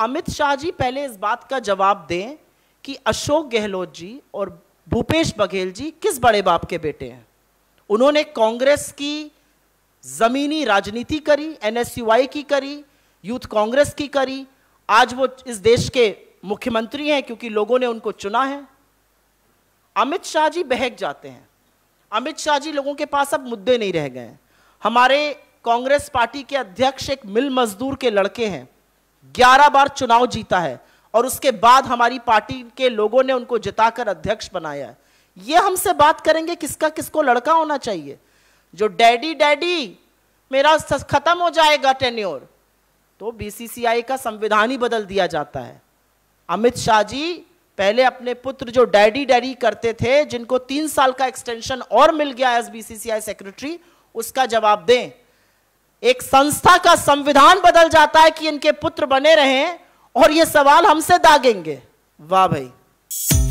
अमित शाह जी पहले इस बात का जवाब दें कि अशोक गहलोत जी और भूपेश बघेल जी किस बड़े बाप के बेटे हैं उन्होंने कांग्रेस की ज़मीनी राजनीति करी एनएसयूआई की करी यूथ कांग्रेस की करी आज वो इस देश के मुख्यमंत्री हैं क्योंकि लोगों ने उनको चुना है अमित शाह जी बहक जाते हैं अमित शाह जी लोगों के पास अब मुद्दे नहीं रह गए हमारे कांग्रेस पार्टी के अध्यक्ष एक मिल मजदूर के लड़के हैं ग्यारह बार चुनाव जीता है और उसके बाद हमारी पार्टी के लोगों ने उनको जिताकर अध्यक्ष बनाया है ये हमसे बात करेंगे किसका किसको लड़का होना चाहिए जो डैडी डैडी मेरा खत्म हो जाएगा टेन्योर तो बीसीसीआई का संविधान ही बदल दिया जाता है अमित शाह जी पहले अपने पुत्र जो डैडी डैडी करते थे जिनको तीन साल का एक्सटेंशन और मिल गया एज बी सेक्रेटरी उसका जवाब दें एक संस्था का संविधान बदल जाता है कि इनके पुत्र बने रहें और ये सवाल हमसे दागेंगे वाह भाई